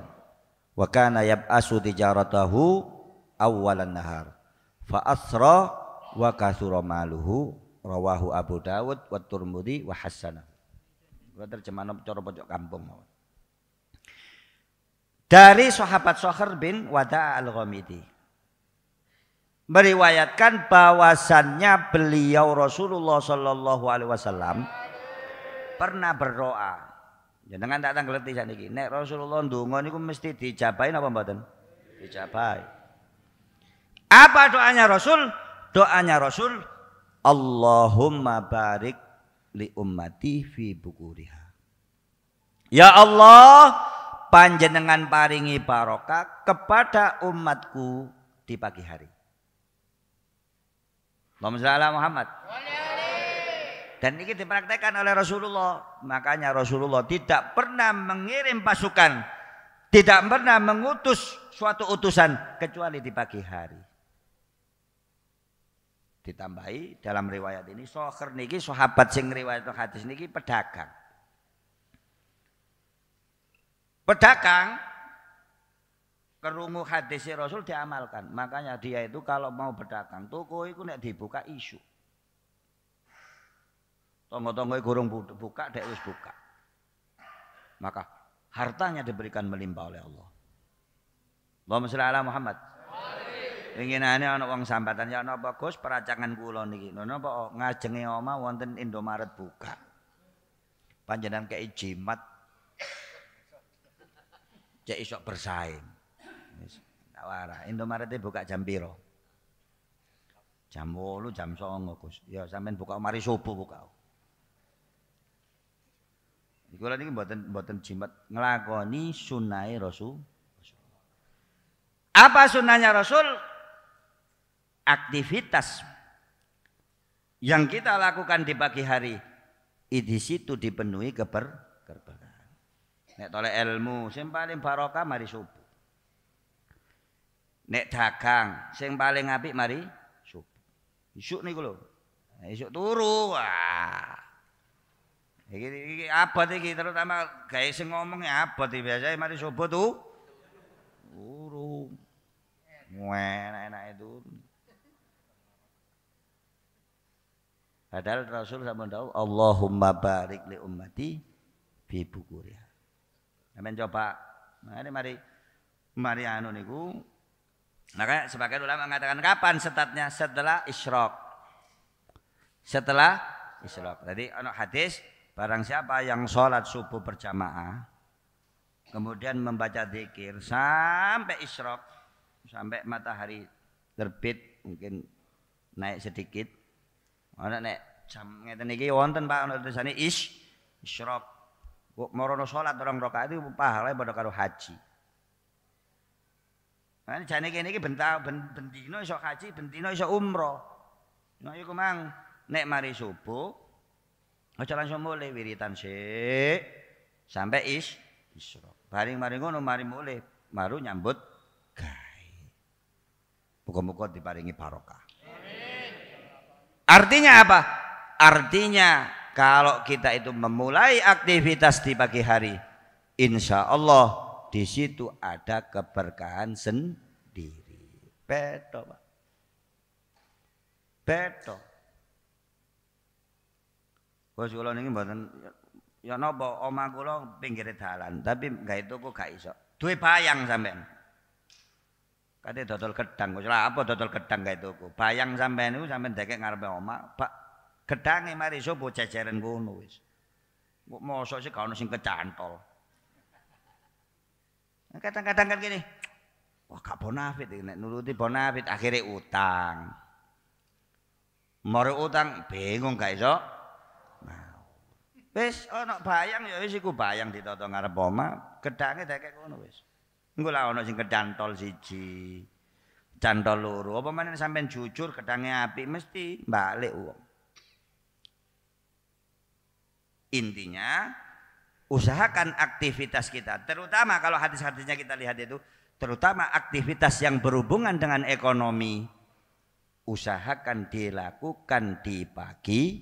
wa kana yab'asu tijaratahu awalan nahar fa asra wa kathura maluhu rawahu Abu Dawud wa Turmudi wa Hasanah Kalau terjemahan coro pojok kampung dari sahabat Soher bin Wada al-Ghamidi meriwayatkan bahwasannya beliau Rasulullah Shallallahu Alaihi Wasallam pernah berdoa. Jangan ya, tak tanggleti saniki. Nek Rasulullah dungo ini mesti dijabai apa mboten? Dijabai. Apa doanya Rasul? Doanya Rasul Allahumma barik li ummati fi bukuriha. Ya Allah, panjenengan paringi barokah kepada umatku di pagi hari. Allahumma sholli ala Muhammad. Dan ini dipraktekkan oleh Rasulullah. Makanya Rasulullah tidak pernah mengirim pasukan, tidak pernah mengutus suatu utusan kecuali di pagi hari. Ditambahi dalam riwayat ini Soher niki sahabat sing riwayat hadis niki pedagang. Pedagang kerungu hadis Rasul diamalkan. Makanya dia itu kalau mau berdagang toko itu nek dibuka isu. Tonggo-tonggo kurung buka, dia harus buka. Maka hartanya diberikan melimpah oleh Allah. Allahumma sholli ala Muhammad. ane anak uang sambatan ya nopo Gus peracangan kula niki. nopo ngajengi oma wonten Indomaret buka. Panjenengan kayak jimat. Cek isok bersaing tak wara. Indomaret buka jam piro? Jam 8, jam 09, Gus. Ya sampean buka mari subuh buka. Iku lha niki mboten mboten jimat nglakoni sunai Rasul. Apa sunahnya Rasul? Aktivitas yang kita lakukan di pagi hari di situ dipenuhi keber keberkahan. Nek tole ilmu sing paling barokah mari subuh. Nek dagang sing paling apik mari subuh. Isuk niku lho. Nah, isuk turu. Wah. Iki, iki abot iki terutama gawe sing ngomong ya abot iki biasane mari subuh tuh. Turu. Enak-enak itu. Padahal Rasul sama tahu Allahumma barik li ummati fi bukuriha. Amen coba. Mari mari mari anu niku maka sebagian ulama mengatakan kapan setatnya setelah isyrok. Setelah isyrok. Jadi ono hadis barang siapa yang sholat subuh berjamaah kemudian membaca zikir sampai isyrok sampai matahari terbit mungkin naik sedikit. Ono nek jam ngeten iki wonten Pak ono tulisane ish isyrok. Kok morono salat orang rokaat itu pahalane padha karo haji. Nah, jane kene iki bentar ben, bendino iso haji, bendino iso umroh. Nek iku mang nek mari subuh aja langsung mulai wiritan sik sampai is isra. Bareng mari ngono mari mulai baru nyambut gawe. Muga-muga diparingi barokah. Artinya apa? Artinya kalau kita itu memulai aktivitas di pagi hari, Insyaallah, di situ ada keberkahan sendiri. Beto, Pak. Beto. Wes kula niki mboten ya napa omah kula pinggir dalan, tapi itu toko gak iso. Duwe bayang sampean. Kate dodol gedang, kok apa dodol gedang itu toko. Bayang sampean niku sampean dekek ngarepe omah, Pak. Gedange mari sopo ceceren kono wis. Mosok sih gak ono sing kecantol. Kadang-kadang kan gini, wah gak bonafit, nek nuruti bonafit akhirnya utang. Moro utang bingung gak iso. Wis nak bayang ya wis iku bayang toto ngarep oma, gedhange kayak ngono wis. enggak lah sing kedantol tol siji, cantol luru, Apa mana sampean jujur kedangnya api mesti balik uang. Intinya usahakan aktivitas kita terutama kalau hadis-hadisnya kita lihat itu terutama aktivitas yang berhubungan dengan ekonomi usahakan dilakukan di pagi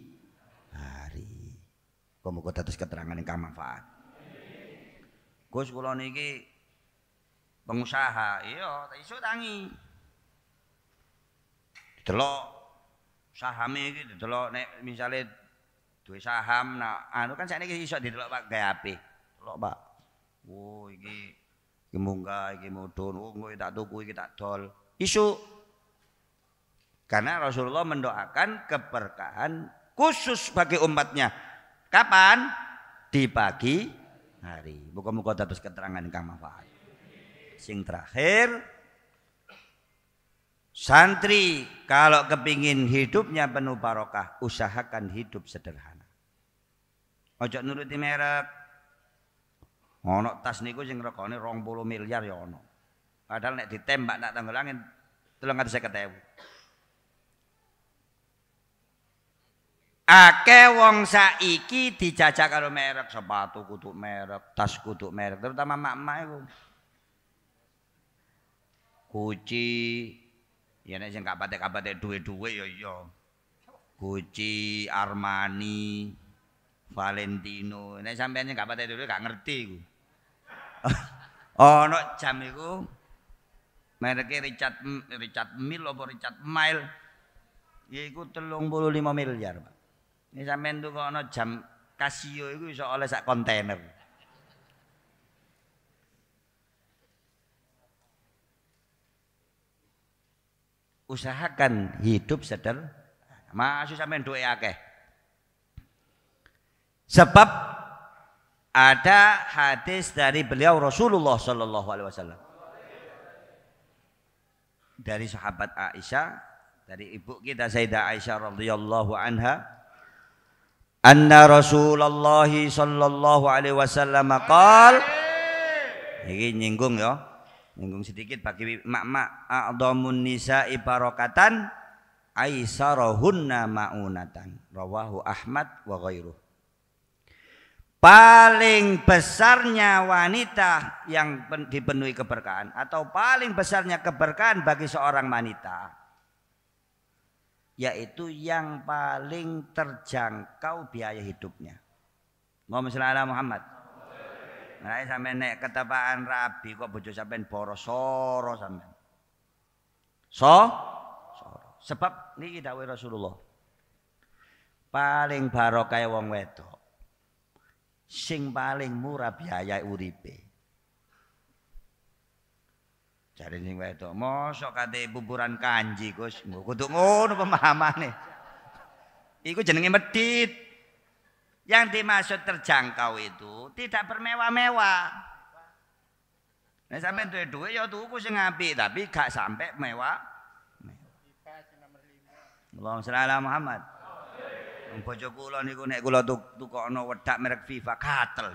hari kumuku atas keterangan yang manfaat Gus kula ini pengusaha iya iso tangi delok sahamnya gitu, delok nek misalnya duwe saham nah anu kan sakniki iso didelok Pak gawe HP. Delok Pak. oh, iki iki munggah iki mudhun, oh kowe tak tuku iki tak dol. Isu karena Rasulullah mendoakan keberkahan khusus bagi umatnya. Kapan? Di pagi hari. Muka-muka terus keterangan ingkang manfaat. Sing terakhir, Santri kalau kepingin hidupnya penuh barokah, usahakan hidup sederhana. Aja nuruti merek. Ana tas niku sing regane 20 miliar ya ana. Padahal nek ditembak nak tanggal angin 350.000. Ake wong saiki dijajak karo merek sepatu kudu merek, tas kudu merek, terutama mak-mak iku. Kuci ya nek sing kabate-kabate duit duit ya iya. Kuci Armani, Valentino. Nek sampeyan gak patek dulu gak ngerti iku. [LAUGHS] Oh. Ono oh, jam iku mereke Richard Richard Mil apa Richard Mile yaiku 35 miliar, Pak. Nek sampeyan Ono jam Casio iku iso oleh sak kontainer. Usahakan hidup sederhana. Masih sampeyan ya akeh. Sebab ada hadis dari beliau Rasulullah Shallallahu Alaihi Wasallam dari sahabat Aisyah dari ibu kita Sayyidah Aisyah radhiyallahu anha anna Rasulullah sallallahu alaihi wasallam qal ini nyinggung ya nyinggung sedikit bagi mak-mak a'dhamun nisa'i barakatan aisarohunna ma'unatan rawahu Ahmad wa ghairuh paling besarnya wanita yang dipenuhi keberkahan atau paling besarnya keberkahan bagi seorang wanita yaitu yang paling terjangkau biaya hidupnya. Muhammad sallallahu Muhammad. Nah, sampai naik ketabahan rabi kok bojo sampean boros soro sampean. So, soro. Sebab niki dawuh Rasulullah. Paling barokah wong wedok sing paling murah biaya uripe. Jadi sing wedok, mosok kate buburan kanji, Gus. Kudu ngono pemahamane. Iku jenenge medit. Yang dimaksud terjangkau itu tidak bermewah-mewah. Nah, sampai tuh duwe ya tuku sing apik, tapi gak sampai mewah. Mewah. Allahumma shalli ala Muhammad. bojo kula niku nek kula tukokno wedak merek FIFA katel.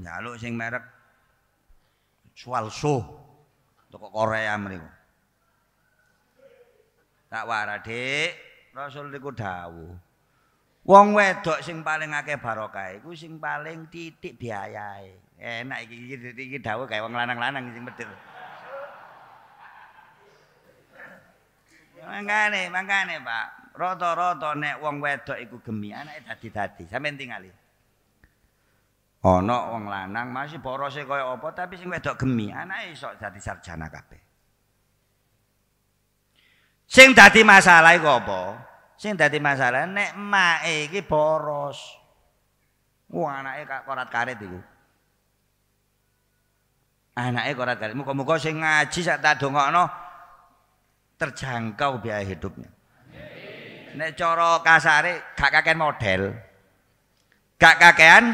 Nyaluk sing merek Swalso. Toko Korea mriku. Tak wara, Dik. Rasul niku dawuh. Wong wedok sing paling akeh barokah iku sing paling titik biayae. Enak iki iki iki dawuh kaya wong lanang-lanang sing medhil. Mangane, mangane, Pak. rata-rata nek wong wedok iku gemi anake dadi-dadi. Sampeyan tingali. Ana wong lanang masih borose kaya apa tapi sing wedok gemi anake iso dadi sarjana kabeh. Sing dadi masalah iku apa? Sing dadi masalah nek emake iki boros. Wong anake kak korat-karit iku. Anake korat-karit. Muga-muga sing ngaji sak tak dongokno terjangkau biaya hidupnya. nek cara kasare gak kakean model. Gak kakean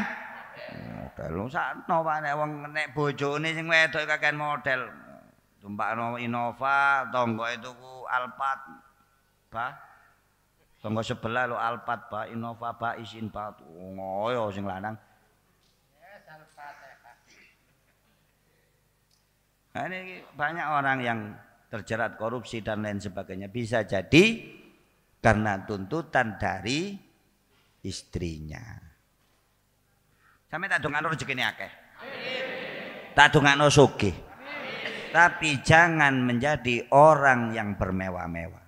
model. Lu sakno Pak nek wong nek bojone sing wedok kakean model. Tumpakno Innova, itu ku Alphard. Pak. Tonggo sebelah lo Alphard, Pak, Innova, Pak, isin Pak. Oh, ngoyo sing lanang. Alphard ya, Pak. Nah, ini banyak orang yang terjerat korupsi dan lain sebagainya bisa jadi karena tuntutan dari istrinya. Sampai tak dongano ini akeh. Tak dongano sugih. Tapi jangan menjadi orang yang bermewah-mewah.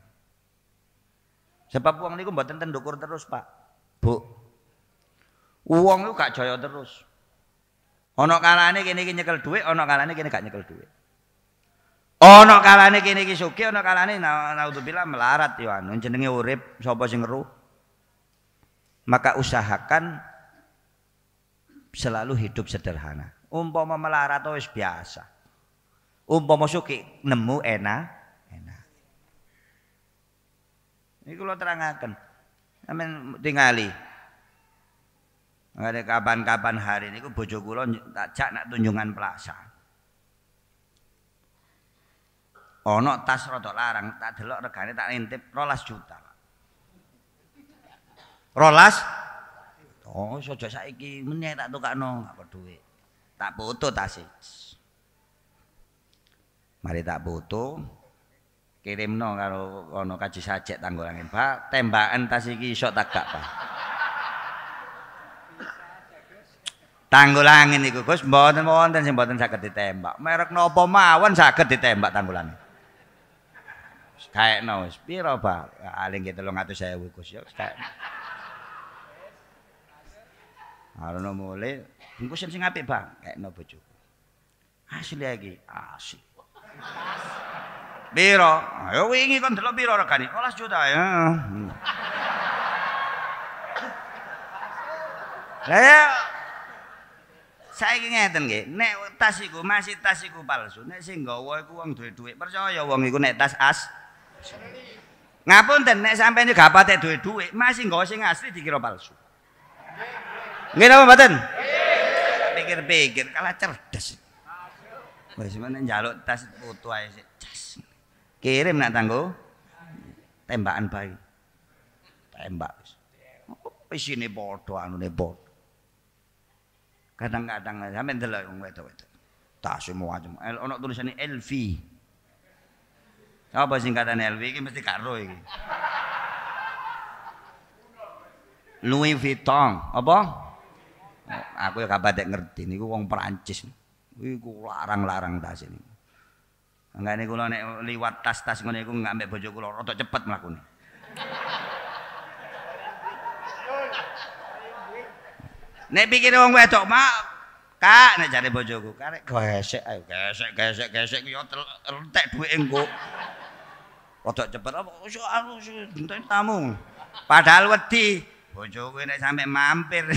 Sebab uang niku mboten ten dukur terus, Pak. Bu. Uang itu gak jaya terus. Ono kalane kene iki nyekel duit, ono kalane kene gak nyekel duit. Oh, Ana kalane kene iki sugih, ana kalane naudzubillah melarat ya anu jenenge urip sapa sing ngeru. Maka usahakan selalu hidup sederhana. Umpama melarat wis biasa. Umpama sugih nemu enak, enak. Ini kalau terangkan, amin tingali. Ada kapan-kapan hari ini, bojo kula tak cak nak tunjungan plaza. Ono tas rada larang, tak delok regane tak intip rolas juta. Rolas? Oh, sejak saiki meneh tak tukakno gak peduli. Tak butuh tas e. Mari tak foto. Kirimno karo ono kaji sajek tanggulangin, Pak. Tembakan tas iki iso tak gak, Pak. Tanggul angin iku Gus mboten wonten sing mboten saged ditembak. Merek nopo mawon saged ditembak tanggul angin. Kayak wis pira, Pak? Aling ki 300.000 Gus ya wis Kalau Arno mule bungkus sing apik, Bang. Kaekno bojoku. Asli lagi, asli. Piro? Ayo ya wingi kan delok piro regane? 12 juta ya. Lah ya, saiki ngeten nggih, nek tas iku masih tas iku palsu, nek sing nggawa iku wong duwe dhuwit, percaya wong iku nek tas as Ngapunten nek sampeyan gak patek duwe-duwe, masih nggo sing asli dikira palsu. Nggih. Ngene apa Pikir-pikir kalah cerdas. Wis menen njaluk tas foto ae sik. Kirim nak tanggo. Tembakan bayi. Tembak wis. Wis ini bodho anune bodho. Kadang-kadang sampe delok wong wedok-wedok. Tas semua macam. Ono tulisane Elvi. Apa singkatan LV iki mesti gak roh iki. Louis Vuitton, apa? Aku ya gak patek ngerti niku wong Prancis. Iku larang-larang tas ini. Enggak ini kalau liwat tas-tas ini aku ngambil baju kalau rotok cepat melakukan. Nek pikir wong wedok mak, Kak, nek cari bojoku, karek gesek ayo gesek gesek gesek yo entek duwe engko. rodok cepet apa anu bentar tamu padahal wedi bojoku nek sampe mampir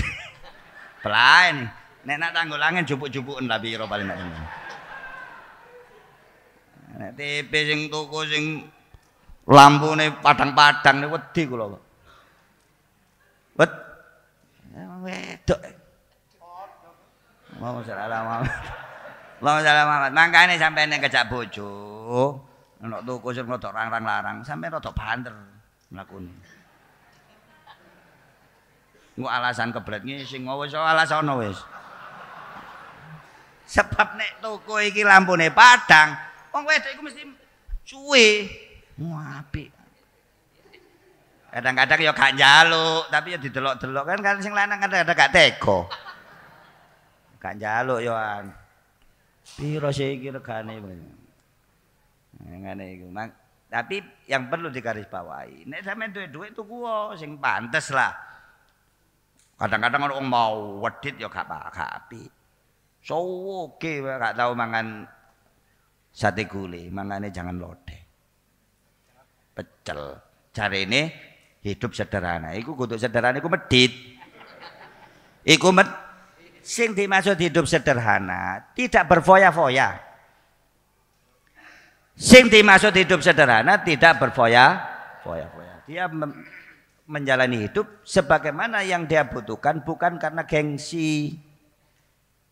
blaen [LAUGHS] nek nak tanggulangen jupuk-jupuken lah piro paling nek nek TV sing toko sing lampune padang-padang nek wedi kula kok wet wedok Mau salah mau. Mau salah mau. Mangkane sampeyan nek kejak bojo, Nek tuku sing rodok rang-rang larang, sampe rodok banter mlakune. Ngu alasan keblet ngene sing ngowo iso alasan wis. Sebab nek toko iki lampune padang, wong wedok iku mesti cuwe. Ngapik. Kadang-kadang ya gak njaluk, tapi ya didelok-delok kan kan sing lanang kadang-kadang gak tega. Gak njaluk yoan. Piro sih iki regane? Nah, ngene iku, mak. Tapi yang perlu digarisbawahi, nek sampean duwe itu tuku sing pantes lah. Kadang-kadang orang mau wedit ya gak apa-apa Sowo ge gak tau mangan sate gulai, mangane jangan lodeh. Pecel. Cara ini hidup sederhana. Iku kudu sederhana iku medit. Iku med sing dimaksud hidup sederhana, tidak berfoya-foya. Sing dimaksud hidup sederhana tidak berfoya, foya, foya. Dia menjalani hidup sebagaimana yang dia butuhkan bukan karena gengsi.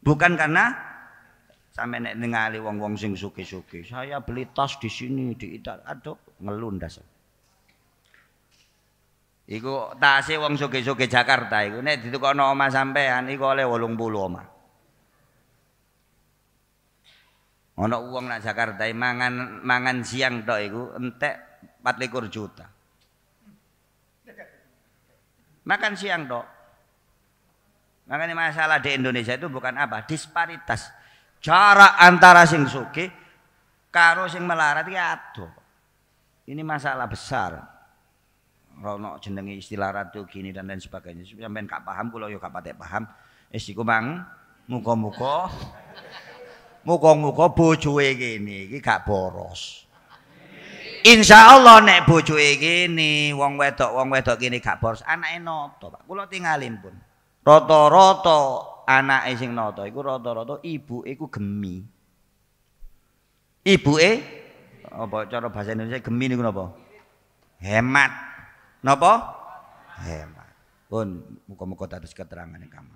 Bukan karena sampai nek ningali wong-wong sing suki-suki. Saya beli tas di sini di Ital, Aduh, ngelundas. Iku tase wong suki-suki Jakarta iku nek ditukokno oma sampean iku oleh bulu omah. Ono uang nak Jakarta mangan mangan siang tok itu entek 24 juta. Makan siang doh. Makanya masalah di Indonesia itu bukan apa? Disparitas. cara antara sing suki karo sing melarat ya tuh. Ini masalah besar. Rono jenengi istilah ratu gini dan lain sebagainya. Sampai gak paham kalau yuk gak paham. Wis bang, muko muka muga-muga bojoe kene iki gak boros. Insyaallah nek bojoe kene wong wedok wong wedok kene gak boros, anake nata, Pak. Kula tingalin pun. Rata-rata anake sing nata iku rata-rata ibuke iku gemi. Ibuke apa cara bahasa Indonesia gemi niku napa? Hemat. Napa? Hemat. Pun muga-muga dados keterangan ing kamu.